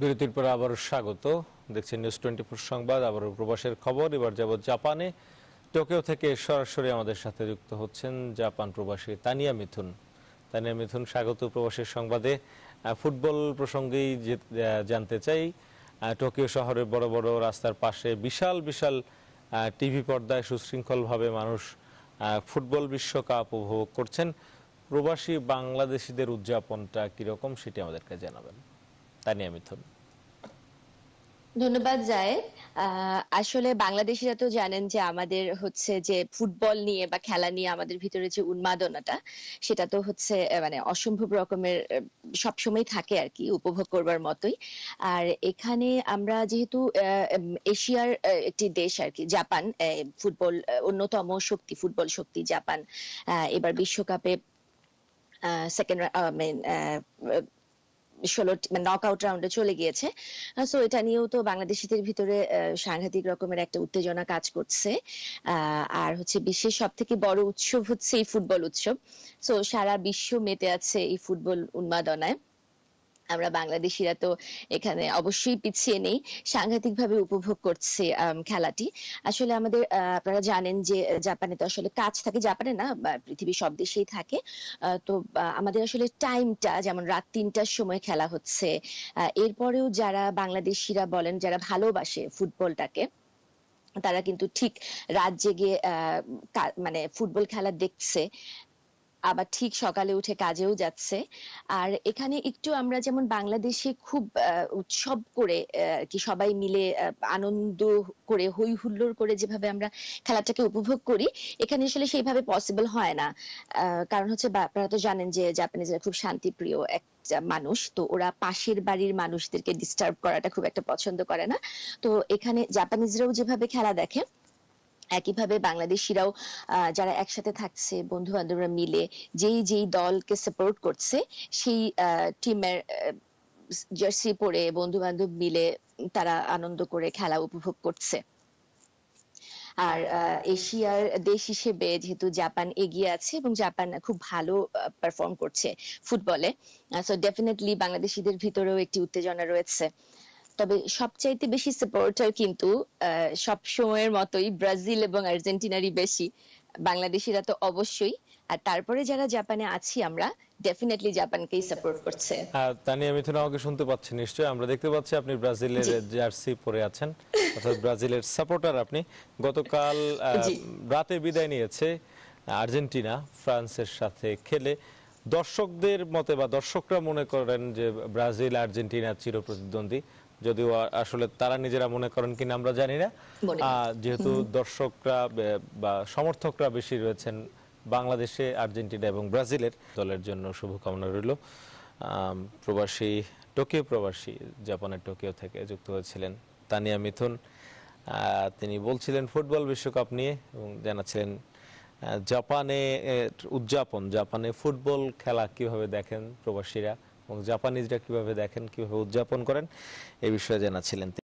বিরতির পর আবারও স্বাগত দেখছি নিউজ টোয়েন্টি ফোর সংবাদ আবারও প্রবাসের খবর এবার যাব জাপানে টোকিও থেকে সরাসরি আমাদের সাথে যুক্ত হচ্ছেন জাপান প্রবাসী তানিয়া মিথুন তানিয়া মিথুন স্বাগত প্রবাসের সংবাদে ফুটবল প্রসঙ্গেই জানতে চাই টোকিও শহরের বড় বড় রাস্তার পাশে বিশাল বিশাল টিভি পর্দায় সুশৃঙ্খলভাবে মানুষ ফুটবল বিশ্বকাপ উপভোগ করছেন প্রবাসী বাংলাদেশিদের উদযাপনটা কীরকম সেটি আমাদেরকে জানাবেন তানিয়া মিথুন ধন্যবাদ জায়েদ আসলে বাংলাদেশিরা তো জানেন যে আমাদের হচ্ছে যে ফুটবল নিয়ে বা খেলা নিয়ে আমাদের ভিতরে যে উন্মাদনাটা সেটা তো হচ্ছে মানে অসম্ভব রকমের সবসময় থাকে আর কি উপভোগ করবার মতোই আর এখানে আমরা যেহেতু এশিয়ার একটি দেশ আর কি জাপান ফুটবল অন্যতম শক্তি ফুটবল শক্তি জাপান এবার বিশ্বকাপে সেকেন্ড ষোলো নক আউট রাউন্ডে চলে গিয়েছে সো এটা নিয়েও তো বাংলাদেশিদের ভিতরে সাংঘাতিক রকমের একটা উত্তেজনা কাজ করছে আর হচ্ছে বিশ্বের সব থেকে বড় উৎসব হচ্ছে এই ফুটবল উৎসব সো সারা বিশ্ব মেতে আছে এই ফুটবল উন্মাদনায় আমরা বাংলাদেশিরা তো এখানে অবশ্যই পিছিয়ে নেই সাংঘাতিক ভাবে উপভোগ করছে খেলাটি আসলে আমাদের আপনারা জানেন যে জাপানে তো আসলে কাজ থাকে জাপানে না পৃথিবীর সব দেশেই থাকে তো আমাদের আসলে টাইমটা যেমন রাত তিনটার সময় খেলা হচ্ছে এরপরেও যারা বাংলাদেশিরা বলেন যারা ভালোবাসে ফুটবলটাকে তারা কিন্তু ঠিক রাত জেগে মানে ফুটবল খেলা দেখছে আবার ঠিক সকালে উঠে কাজেও যাচ্ছে আর এখানে একটু আমরা যেমন বাংলাদেশে খুব উৎসব করে কি সবাই মিলে আনন্দ করে হই হুল্লোর করে যেভাবে আমরা খেলাটাকে উপভোগ করি এখানে আসলে সেইভাবে পসিবল হয় না কারণ হচ্ছে আপনারা তো জানেন যে জাপানিজরা খুব শান্তিপ্রিয় এক মানুষ তো ওরা পাশের বাড়ির মানুষদেরকে ডিস্টার্ব করাটা খুব একটা পছন্দ করে না তো এখানে জাপানিজরাও যেভাবে খেলা দেখে একইভাবে বাংলাদেশিরাও যারা একসাথে থাকছে বন্ধু বান্ধবরা মিলে যেই যেই দলকে সাপোর্ট করছে সেই টিমের জার্সি পরে বন্ধু বান্ধব মিলে তারা আনন্দ করে খেলা উপভোগ করছে আর এশিয়ার দেশ হিসেবে যেহেতু জাপান এগিয়ে আছে এবং জাপান খুব ভালো পারফর্ম করছে ফুটবলে সো ডেফিনেটলি বাংলাদেশিদের ভিতরেও একটি উত্তেজনা রয়েছে তবে সবচাইতে বেশি সাপোর্টার কিন্তু সব সময়ের মতোই ব্রাজিল এবং আর্জেন্টিনারই বেশি বাংলাদেশিরা তো অবশ্যই আর তারপরে যারা জাপানে আছি আমরা ডেফিনেটলি জাপানকেই সাপোর্ট করছে আর তানিয়া মিথুন আমাকে শুনতে পাচ্ছেন নিশ্চয়ই আমরা দেখতে পাচ্ছি আপনি ব্রাজিলের জার্সি পরে আছেন অর্থাৎ ব্রাজিলের সাপোর্টার আপনি গতকাল রাতে বিদায় নিয়েছে আর্জেন্টিনা ফ্রান্সের সাথে খেলে দর্শকদের মতে বা দর্শকরা মনে করেন যে ব্রাজিল আর্জেন্টিনা চিরপ্রতিদ্বন্দ্বী যদিও আসলে তারা নিজেরা মনে করেন কিনা আমরা জানি না যেহেতু দর্শকরা বা সমর্থকরা বেশি রয়েছেন বাংলাদেশে আর্জেন্টিনা এবং ব্রাজিলের দলের জন্য শুভকামনা রইল প্রবাসী টোকিও প্রবাসী জাপানের টোকিও থেকে যুক্ত হয়েছিলেন তানিয়া মিথুন তিনি বলছিলেন ফুটবল বিশ্বকাপ নিয়ে এবং জানাচ্ছিলেন জাপানে উদযাপন জাপানে ফুটবল খেলা কিভাবে দেখেন প্রবাসীরা এবং জাপানিজরা কিভাবে দেখেন কিভাবে উদযাপন করেন এ বিষয়ে জানাচ্ছিলেন